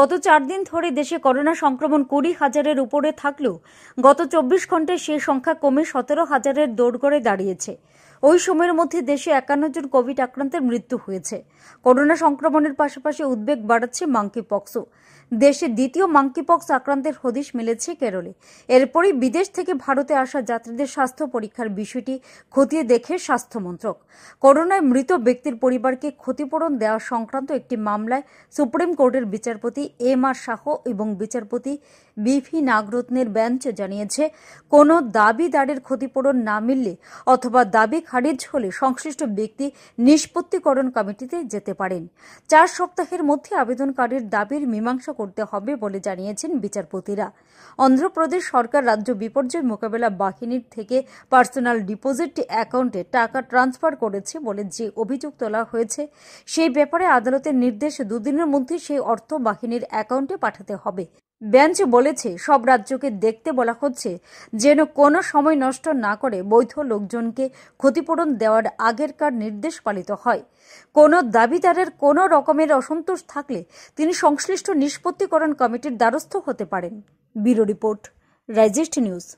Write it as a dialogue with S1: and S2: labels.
S1: গত চার দিন ধরে দেশে করোনা সংক্রমণ কুড়ি হাজারের উপরে থাকলেও গত চব্বিশ ঘন্টায় সে সংখ্যা কমে সতেরো হাজারের দৌড় করে দাঁড়িয়েছে ওই সময়ের মধ্যে দেশে একান্ন জন কোভিড আক্রান্তের মৃত্যু হয়েছে করোনা সংক্রমণের পাশাপাশি উদ্বেগ বাড়াচ্ছে মাঙ্কি পক্সও দেশে দ্বিতীয় মাঙ্কি পক্স আক্রান্তের হদিশ মিলেছে কেরলে এরপরই বিদেশ থেকে ভারতে আসা যাত্রীদের স্বাস্থ্য পরীক্ষার বিষয়টি খতিয়ে দেখে স্বাস্থ্যমন্ত্রক করোনায় মৃত ব্যক্তির পরিবারকে ক্ষতিপূরণ দেওয়া সংক্রান্ত একটি মামলায় সুপ্রিম কোর্টের বিচারপতি এম আর শাহ এবং বিচারপতি বিভি নাগরত্নের বেঞ্চ জানিয়েছে কোনো দাবিদারের ক্ষতিপূরণ না মিললে অথবা দাবি খারিজ হলে সংশ্লিষ্ট ব্যক্তি নিষ্পত্তিকরণ কমিটিতে যেতে পারেন চার সপ্তাহের মধ্যে আবেদনকারীর দাবির মীমাংসা করতে হবে বলে জানিয়েছেন বিচারপতিরা অন্ধ্রপ্রদেশ সরকার রাজ্য বিপর্যয় মোকাবেলা বাহিনীর থেকে পার্সোনাল ডিপোজিট অ্যাকাউন্টে টাকা ট্রান্সফার করেছে বলে যে অভিযোগ তোলা হয়েছে সেই ব্যাপারে আদালতের নির্দেশ দুদিনের মধ্যে সেই অর্থ বাহিনীর অ্যাকাউন্টে পাঠাতে হবে বেঞ্চ বলেছে সব রাজ্যকে দেখতে বলা হচ্ছে যেন কোনো সময় নষ্ট না করে বৈধ লোকজনকে ক্ষতিপূরণ দেওয়ার আগেরকার নির্দেশ পালিত হয় কোনো দাবিদারের কোনো রকমের অসন্তোষ থাকলে তিনি সংশ্লিষ্ট নিষ্পত্তিকরণ কমিটির দ্বারস্থ হতে পারেন ব্যুরো রিপোর্ট রাইজেস্ট নিউজ